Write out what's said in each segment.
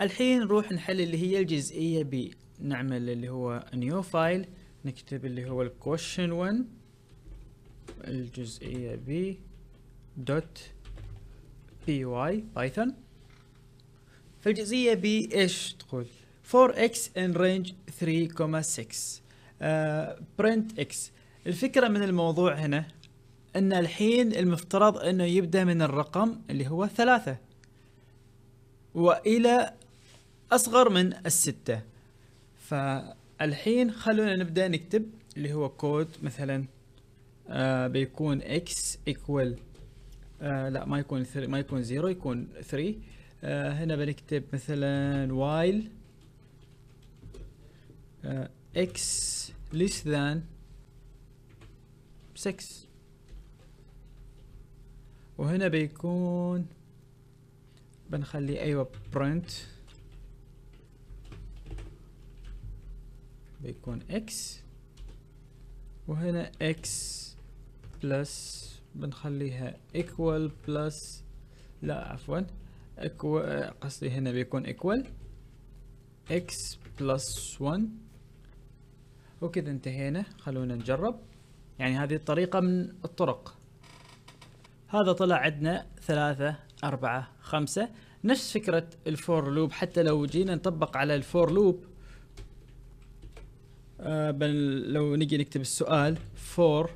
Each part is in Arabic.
الحين نروح نحل اللي هي الجزئية B نعمل اللي هو نيو فايل نكتب اللي هو الكوشن 1 الجزئية B دوت بي واي بايثون فالجزئية B ايش تقول 4x in range 3,6 uh, آه، print x الفكرة من الموضوع هنا ان الحين المفترض انه يبدأ من الرقم اللي هو ثلاثة والى أصغر من الستة فالحين خلونا نبدأ نكتب اللي هو كود مثلا آه بيكون x equal آه لا ما يكون ثري ما يكون 0 يكون 3 آه هنا بنكتب مثلا while آه x less than 6 وهنا بيكون بنخلي ايوه print بيكون اكس وهنا اكس بلس بنخليها equal بلس لا عفوا قصدي هنا بيكون equal x بلس 1 وكذا انتهينا خلونا نجرب يعني هذه الطريقة من الطرق هذا طلع عندنا ثلاثة أربعة خمسة نفس فكرة الفور لوب حتى لو جينا نطبق على الفور لوب آه، لو نجي نكتب السؤال فور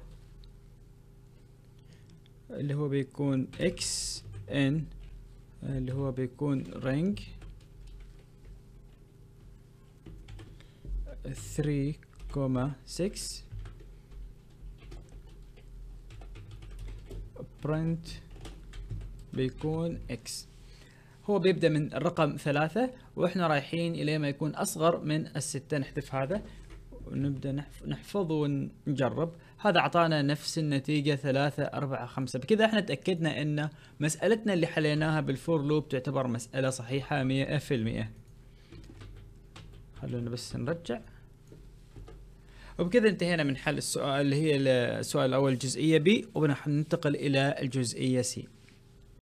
اللي هو بيكون اكس ان آه، اللي هو بيكون رينج 3,6 print بيكون x هو بيبدأ من الرقم ثلاثة وإحنا رايحين إلى ما يكون أصغر من الستة نحذف هذا ونبدا نحفظ ونجرب هذا اعطانا نفس النتيجه ثلاثة أربعة خمسة بكذا احنا تاكدنا ان مسالتنا اللي حليناها بالفور لوب تعتبر مساله صحيحه 100% خلونا بس نرجع وبكذا انتهينا من حل السؤال اللي هي السؤال الاول جزئيه بي وبننتقل الى الجزئيه سي